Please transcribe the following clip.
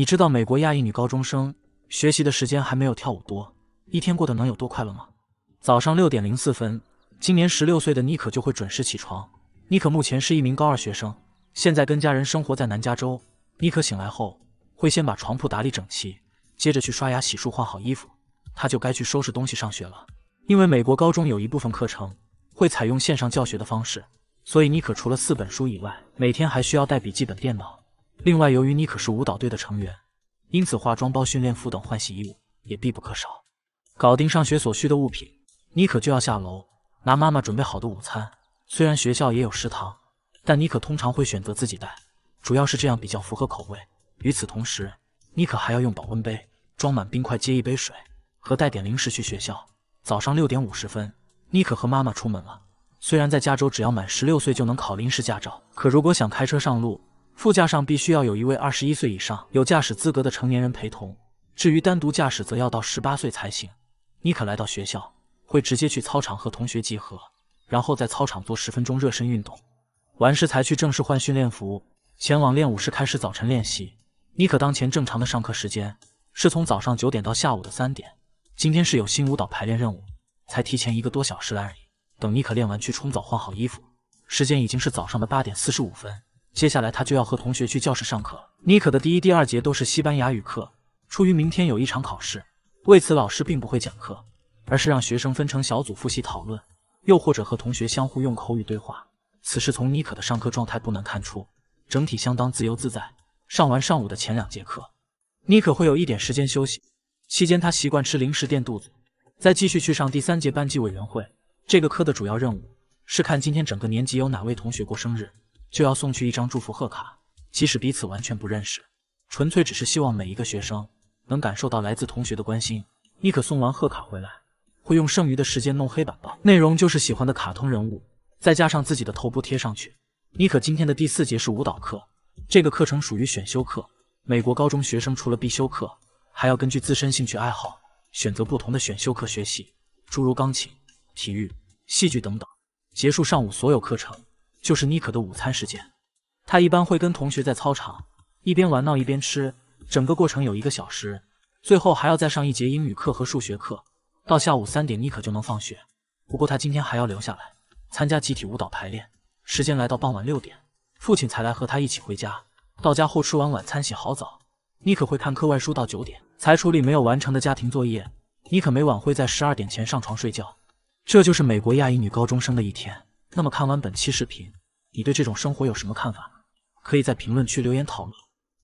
你知道美国亚裔女高中生学习的时间还没有跳舞多，一天过得能有多快乐吗？早上六点零四分，今年十六岁的妮可就会准时起床。妮可目前是一名高二学生，现在跟家人生活在南加州。妮可醒来后会先把床铺打理整齐，接着去刷牙、洗漱、换好衣服，她就该去收拾东西上学了。因为美国高中有一部分课程会采用线上教学的方式，所以妮可除了四本书以外，每天还需要带笔记本电脑。另外，由于妮可是舞蹈队的成员，因此化妆包、训练服等换洗衣物也必不可少。搞定上学所需的物品，妮可就要下楼拿妈妈准备好的午餐。虽然学校也有食堂，但妮可通常会选择自己带，主要是这样比较符合口味。与此同时，妮可还要用保温杯装满冰块，接一杯水和带点零食去学校。早上六点五十分，妮可和妈妈出门了。虽然在加州只要满十六岁就能考临时驾照，可如果想开车上路，副驾上必须要有一位二十一岁以上有驾驶资格的成年人陪同。至于单独驾驶，则要到十八岁才行。妮可来到学校，会直接去操场和同学集合，然后在操场做十分钟热身运动，完事才去正式换训练服，前往练舞室开始早晨练习。妮可当前正常的上课时间是从早上九点到下午的三点。今天是有新舞蹈排练任务，才提前一个多小时来而已。等妮可练完去冲澡换好衣服，时间已经是早上的八点四十五分。接下来他就要和同学去教室上课妮可的第一、第二节都是西班牙语课，出于明天有一场考试，为此老师并不会讲课，而是让学生分成小组复习讨论，又或者和同学相互用口语对话。此时从妮可的上课状态不难看出，整体相当自由自在。上完上午的前两节课，妮可会有一点时间休息，期间她习惯吃零食垫肚子，再继续去上第三节班级委员会。这个课的主要任务是看今天整个年级有哪位同学过生日。就要送去一张祝福贺卡，即使彼此完全不认识，纯粹只是希望每一个学生能感受到来自同学的关心。妮可送完贺卡回来，会用剩余的时间弄黑板报，内容就是喜欢的卡通人物，再加上自己的头部贴上去。妮可今天的第四节是舞蹈课，这个课程属于选修课。美国高中学生除了必修课，还要根据自身兴趣爱好选择不同的选修课学习，诸如钢琴、体育、戏剧等等。结束上午所有课程。就是妮可的午餐时间，她一般会跟同学在操场一边玩闹一边吃，整个过程有一个小时，最后还要再上一节英语课和数学课，到下午三点妮可就能放学。不过她今天还要留下来参加集体舞蹈排练。时间来到傍晚六点，父亲才来和她一起回家。到家后吃完晚餐、洗好澡，妮可会看课外书到九点才处理没有完成的家庭作业。妮可每晚会在十二点前上床睡觉。这就是美国亚裔女高中生的一天。那么看完本期视频，你对这种生活有什么看法？可以在评论区留言讨论。